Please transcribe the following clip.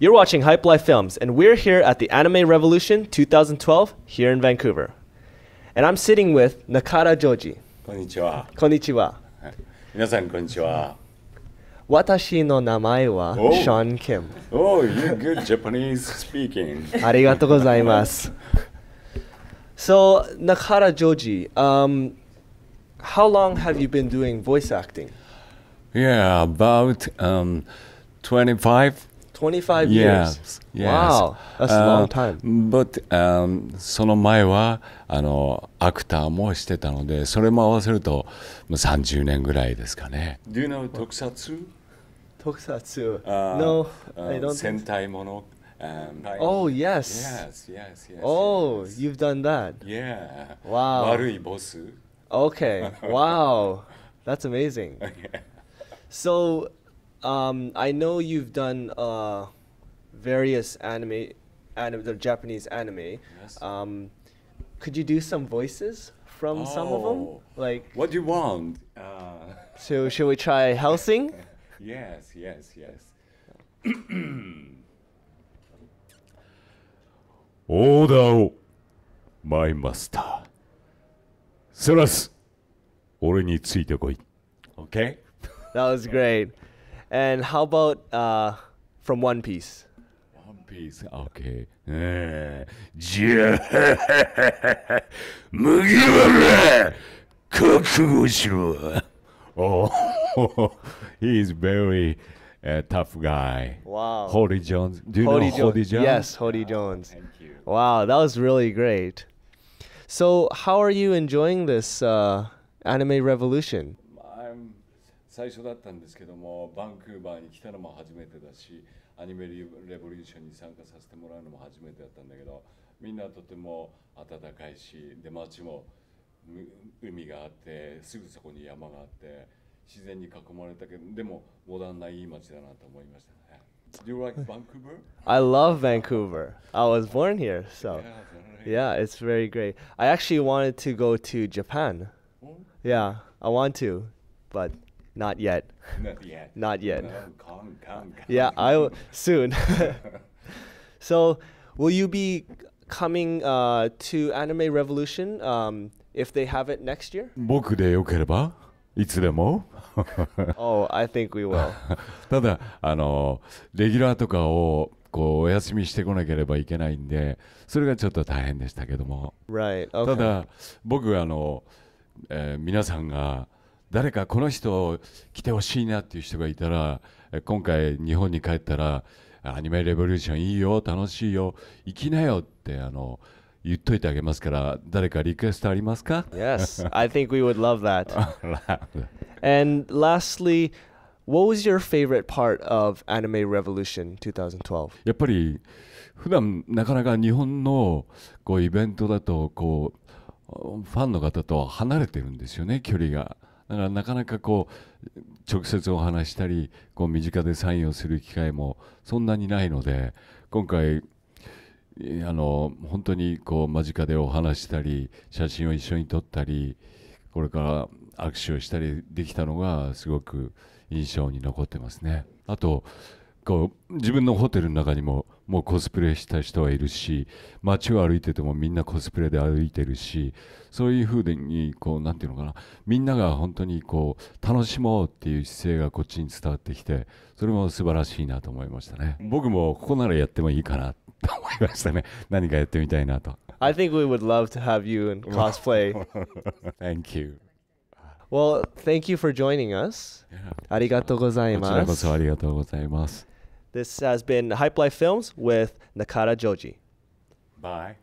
You're watching Hype Life Films, and we're here at the Anime Revolution 2012 here in Vancouver. And I'm sitting with Nakara Joji. Konnichiwa. Konnichiwa. Minasan konnichiwa. Watashi no namae wa oh. Sean Kim. Oh, you're good Japanese speaking. Arigatou gozaimasu. So, Nakara Joji, um, how long have you been doing voice acting? Yeah, about um, 25 25 years. Yes. Wow, that's a long time. But、um, その前はあのアクターもしてたので、それも合わせると30年ぐらいですかね。Do you know 特撮特撮 No, I don't. 戦隊もの Um, oh yes. Yes, yes, yes. Oh, yes. you've done that. Yeah. Wow. 悪いボス。Okay. Wow. That's amazing. yeah. So Um, I know you've done uh, various anime, the Japanese anime. Yes. Um, could you do some voices from oh. some of them? Oh. Like. What do you want? Uh. So shall we try Helsing? yes, yes, yes. my master. Seras, OK? That was great. And how about uh, from One Piece? One Piece, okay. oh, he is very uh, tough guy. Wow. Holly Jones. Do you know jo- Holly Jones? Yes, Holly Jones. Wow, thank you. Wow, that was really great. So, how are you enjoying this uh, anime revolution? 最初だったんですけどもバンクーバーに来たのも初めてだしアニメレボリューションに参加させてもらうのも初めてだったんだけどみんなとても温かいしで街も海があってすぐそこに山があって自然に囲まれたけどでもモダンないい街だなと思いましたね。Do you like Vancouver? I love Vancouver. I was born here, so yeah, it's very great. I actually wanted to go to Japan. Yeah, I want to, but Not yet. Not yet. Not yet. No, come, come, come. Yeah, I'll soon. so, will you be coming uh, to Anime Revolution um, if they have it next year? 僕でよければいつでも oh, I think we will. ただあのレギュラーとかをこうお休みしてこなければいけないんでそれがちょっと大変でしたけども、right. okay. ただ僕あの、えー、皆さんが誰かこの人来てほしいなっていう人がいたら今回日本に帰ったら「アニメレボリューションいいよ楽しいよ行きなよ」ってあの言っといてあげますから誰かリクエストありますか Yes, I think we would love that. And lastly, what was your favorite part of Anime Revolution 2012? やっぱり普段なかなか日本のこうイベントだとこうファンの方と離れてるんですよね距離が。だからなかなかこう直接お話したりこう身近でサインをする機会もそんなにないので今回あの本当にこう間近でお話したり写真を一緒に撮ったりこれから握手をしたりできたのがすごく印象に残ってますね。あとこう自分のホテルの中にももうコスプレした人はいるし街を歩いててもみんなコスプレで歩いてるしそういうふうにこうなんていうのかなみんなが本当にこう楽しもうっていう姿勢がこっちに伝わってきてそれも素晴らしいなと思いましたね僕もここならやってもいいかなと思いましたね 何かやってみたいなと I think we would love to have you in cosplay Thank you Well, thank you for joining us. ありがとうございます。こちらこそありがとうございます。This has been Hype Life Films with Nakata Joji. Bye.